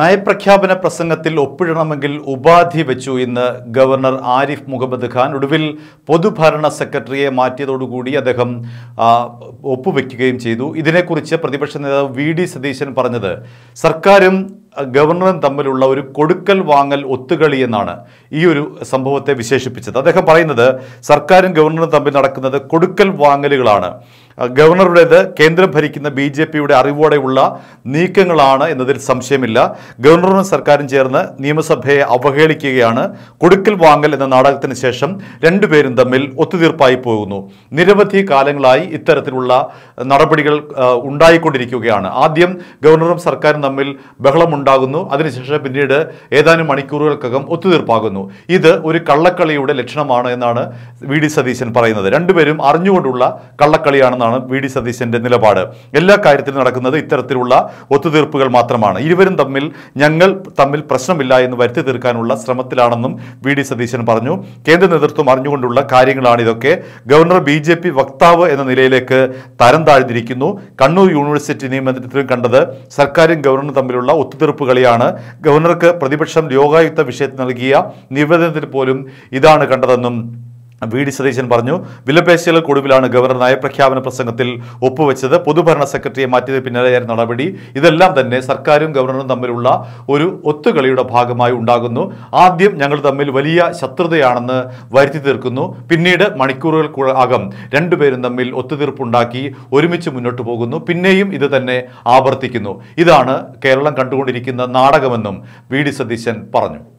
നയപ്രഖ്യാപന പ്രസംഗത്തിൽ ഒപ്പിടണമെങ്കിൽ ഉപാധി വെച്ചു ഇന്ന് ഗവർണർ ആരിഫ് മുഹമ്മദ് ഖാൻ ഒടുവിൽ പൊതുഭരണ സെക്രട്ടറിയെ മാറ്റിയതോടുകൂടി അദ്ദേഹം ഒപ്പുവെക്കുകയും ചെയ്തു ഇതിനെക്കുറിച്ച് പ്രതിപക്ഷ നേതാവ് വി ഡി സതീശൻ പറഞ്ഞത് സർക്കാരും ഗവർണറും തമ്മിലുള്ള ഒരു കൊടുക്കൽ വാങ്ങൽ ഒത്തുകളി എന്നാണ് ഈ ഒരു സംഭവത്തെ വിശേഷിപ്പിച്ചത് അദ്ദേഹം പറയുന്നത് സർക്കാരും ഗവർണറും തമ്മിൽ നടക്കുന്നത് കൊടുക്കൽ വാങ്ങലുകളാണ് ഗവർണറുടേത് കേന്ദ്രം ഭരിക്കുന്ന ബി ജെ പിയുടെ അറിവോടെയുള്ള നീക്കങ്ങളാണ് എന്നതിൽ സംശയമില്ല ഗവർണറും സർക്കാരും ചേർന്ന് നിയമസഭയെ അവഹേളിക്കുകയാണ് കൊടുക്കൽ വാങ്ങൽ എന്ന നാടകത്തിന് ശേഷം രണ്ടുപേരും തമ്മിൽ ഒത്തുതീർപ്പായി പോകുന്നു നിരവധി കാലങ്ങളായി ഇത്തരത്തിലുള്ള നടപടികൾ ഉണ്ടായിക്കൊണ്ടിരിക്കുകയാണ് ആദ്യം ഗവർണറും സർക്കാരും തമ്മിൽ ബഹളമുണ്ട് ഉണ്ടാകുന്നു അതിനുശേഷം പിന്നീട് ഏതാനും മണിക്കൂറുകൾക്കകം ഒത്തുതീർപ്പാകുന്നു ഇത് ഒരു കള്ളക്കളിയുടെ ലക്ഷണമാണ് എന്നാണ് വി ഡി സതീശൻ പറയുന്നത് രണ്ടുപേരും അറിഞ്ഞുകൊണ്ടുള്ള കള്ളക്കളിയാണെന്നാണ് വി ഡി സതീശൻ്റെ നിലപാട് എല്ലാ കാര്യത്തിലും നടക്കുന്നത് ഇത്തരത്തിലുള്ള ഒത്തുതീർപ്പുകൾ മാത്രമാണ് ഇരുവരും തമ്മിൽ ഞങ്ങൾ തമ്മിൽ പ്രശ്നമില്ല എന്ന് വരുത്തി തീർക്കാനുള്ള ശ്രമത്തിലാണെന്നും വി ഡി സതീശൻ പറഞ്ഞു കേന്ദ്ര നേതൃത്വം അറിഞ്ഞുകൊണ്ടുള്ള കാര്യങ്ങളാണ് ഇതൊക്കെ ഗവർണർ ബി ജെ പി വക്താവ് എന്ന നിലയിലേക്ക് തരം താഴ്ന്നിരിക്കുന്നു കണ്ണൂർ യൂണിവേഴ്സിറ്റി നിയമനത്തിലും കണ്ടത് സർക്കാരും ഗവർണറും തമ്മിലുള്ള ഒത്തുതീർപ്പ് തീർപ്പ് കളിയാണ് ഗവർണർക്ക് പ്രതിപക്ഷം ലോകായുക്ത വിഷയത്തിൽ നൽകിയ നിവേദനത്തിൽ പോലും ഇതാണ് കണ്ടതെന്നും വി ഡി സതീശൻ പറഞ്ഞു ഒടുവിലാണ് ഗവർണർ നയപ്രഖ്യാപന പ്രസംഗത്തിൽ ഒപ്പുവെച്ചത് പൊതുഭരണ സെക്രട്ടറിയെ മാറ്റിയത് പിന്നാലെയായിരുന്നു നടപടി ഇതെല്ലാം തന്നെ സർക്കാരും ഗവർണറും തമ്മിലുള്ള ഒരു ഒത്തുകളിയുടെ ഭാഗമായി ഉണ്ടാകുന്നു ആദ്യം ഞങ്ങൾ തമ്മിൽ വലിയ ശത്രുതയാണെന്ന് വരുത്തി തീർക്കുന്നു പിന്നീട് മണിക്കൂറുകൾക്കകം രണ്ടുപേരും തമ്മിൽ ഒത്തുതീർപ്പുണ്ടാക്കി ഒരുമിച്ച് മുന്നോട്ട് പോകുന്നു പിന്നെയും ഇത് തന്നെ ആവർത്തിക്കുന്നു ഇതാണ് കേരളം കണ്ടുകൊണ്ടിരിക്കുന്ന നാടകമെന്നും വി ഡി സതീശൻ പറഞ്ഞു